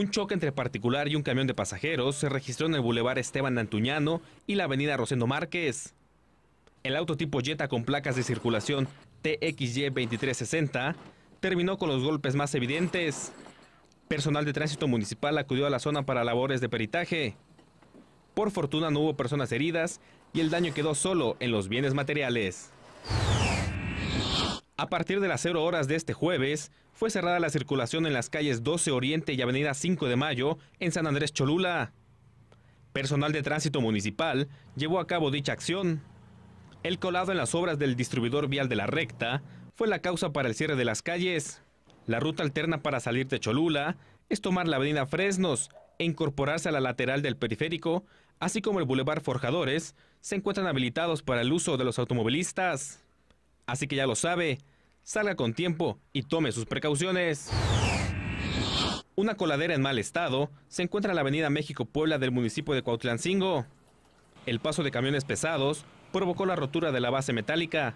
Un choque entre particular y un camión de pasajeros se registró en el bulevar Esteban Antuñano y la avenida Rosendo Márquez. El auto tipo Jetta con placas de circulación TXY 2360 terminó con los golpes más evidentes. Personal de tránsito municipal acudió a la zona para labores de peritaje. Por fortuna no hubo personas heridas y el daño quedó solo en los bienes materiales. A partir de las 0 horas de este jueves, fue cerrada la circulación en las calles 12 Oriente y Avenida 5 de Mayo en San Andrés Cholula. Personal de tránsito municipal llevó a cabo dicha acción. El colado en las obras del distribuidor vial de la recta fue la causa para el cierre de las calles. La ruta alterna para salir de Cholula es tomar la avenida Fresnos e incorporarse a la lateral del periférico, así como el Boulevard Forjadores, se encuentran habilitados para el uso de los automovilistas. Así que ya lo sabe, salga con tiempo y tome sus precauciones. Una coladera en mal estado se encuentra en la avenida México-Puebla del municipio de Cuautlancingo. El paso de camiones pesados provocó la rotura de la base metálica.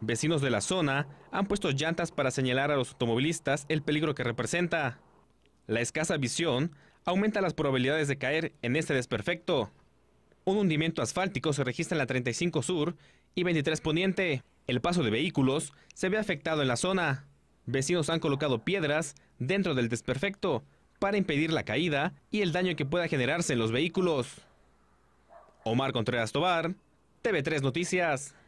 Vecinos de la zona han puesto llantas para señalar a los automovilistas el peligro que representa. La escasa visión aumenta las probabilidades de caer en este desperfecto. Un hundimiento asfáltico se registra en la 35 Sur y 23 Poniente. El paso de vehículos se ve afectado en la zona. Vecinos han colocado piedras dentro del desperfecto para impedir la caída y el daño que pueda generarse en los vehículos. Omar Contreras Tobar, TV3 Noticias.